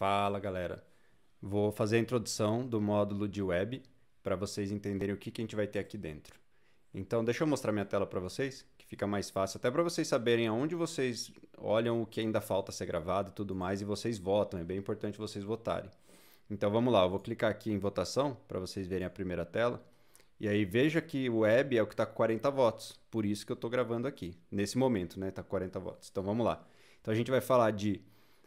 Fala, galera. Vou fazer a introdução do módulo de web para vocês entenderem o que, que a gente vai ter aqui dentro. Então, deixa eu mostrar minha tela para vocês, que fica mais fácil, até para vocês saberem aonde vocês olham o que ainda falta ser gravado e tudo mais, e vocês votam, é bem importante vocês votarem. Então, vamos lá, eu vou clicar aqui em votação, para vocês verem a primeira tela. E aí veja que o web é o que está com 40 votos, por isso que eu estou gravando aqui, nesse momento, né? Está com 40 votos. Então vamos lá. Então a gente vai falar de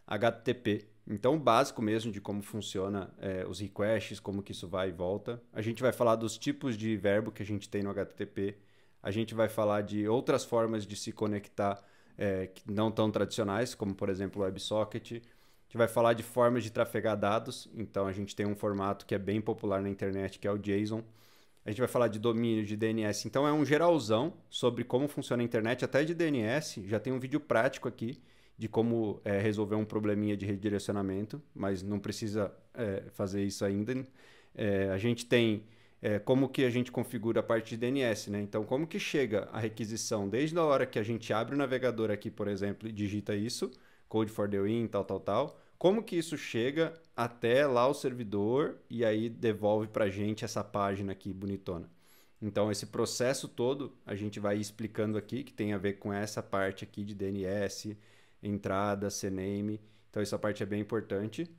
HTTP, então, o básico mesmo de como funciona é, os requests, como que isso vai e volta. A gente vai falar dos tipos de verbo que a gente tem no HTTP. A gente vai falar de outras formas de se conectar é, que não tão tradicionais, como por exemplo o WebSocket. A gente vai falar de formas de trafegar dados. Então, a gente tem um formato que é bem popular na internet, que é o JSON. A gente vai falar de domínio, de DNS. Então é um geralzão sobre como funciona a internet, até de DNS. Já tem um vídeo prático aqui de como é, resolver um probleminha de redirecionamento, mas não precisa é, fazer isso ainda. É, a gente tem é, como que a gente configura a parte de DNS, né? Então, como que chega a requisição desde a hora que a gente abre o navegador aqui, por exemplo, e digita isso, code for the win, tal, tal, tal, como que isso chega até lá o servidor e aí devolve para gente essa página aqui bonitona? Então, esse processo todo a gente vai explicando aqui, que tem a ver com essa parte aqui de DNS, entrada, CNAME. Então, essa parte é bem importante.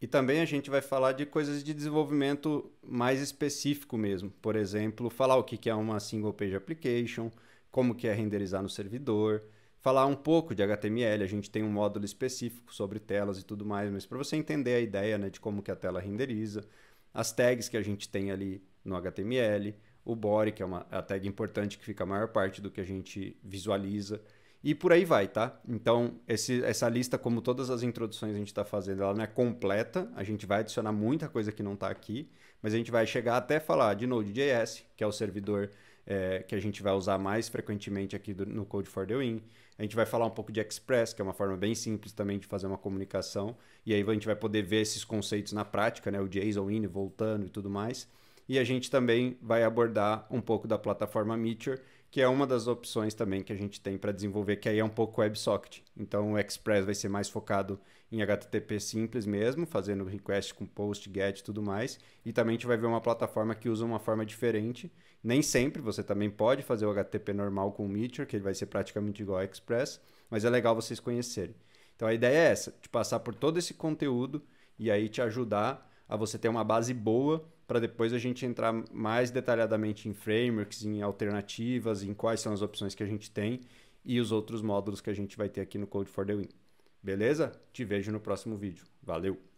E também a gente vai falar de coisas de desenvolvimento mais específico mesmo. Por exemplo, falar o que é uma single page application, como que é renderizar no servidor, falar um pouco de HTML. A gente tem um módulo específico sobre telas e tudo mais, mas para você entender a ideia né, de como que a tela renderiza, as tags que a gente tem ali no HTML, o body, que é uma, a tag importante que fica a maior parte do que a gente visualiza, e por aí vai, tá? Então, esse, essa lista, como todas as introduções a gente está fazendo, ela não é completa, a gente vai adicionar muita coisa que não está aqui, mas a gente vai chegar até falar de Node.js, que é o servidor é, que a gente vai usar mais frequentemente aqui do, no Code for the Win. A gente vai falar um pouco de Express, que é uma forma bem simples também de fazer uma comunicação. E aí a gente vai poder ver esses conceitos na prática, né? o JSON in voltando e tudo mais e a gente também vai abordar um pouco da plataforma Meteor, que é uma das opções também que a gente tem para desenvolver, que aí é um pouco WebSocket. Então o Express vai ser mais focado em HTTP simples mesmo, fazendo request com post, get e tudo mais. E também a gente vai ver uma plataforma que usa uma forma diferente. Nem sempre, você também pode fazer o HTTP normal com o Meteor, que ele vai ser praticamente igual ao Express, mas é legal vocês conhecerem. Então a ideia é essa, te passar por todo esse conteúdo e aí te ajudar a você ter uma base boa para depois a gente entrar mais detalhadamente em frameworks, em alternativas, em quais são as opções que a gente tem e os outros módulos que a gente vai ter aqui no Code for the Win. Beleza? Te vejo no próximo vídeo. Valeu!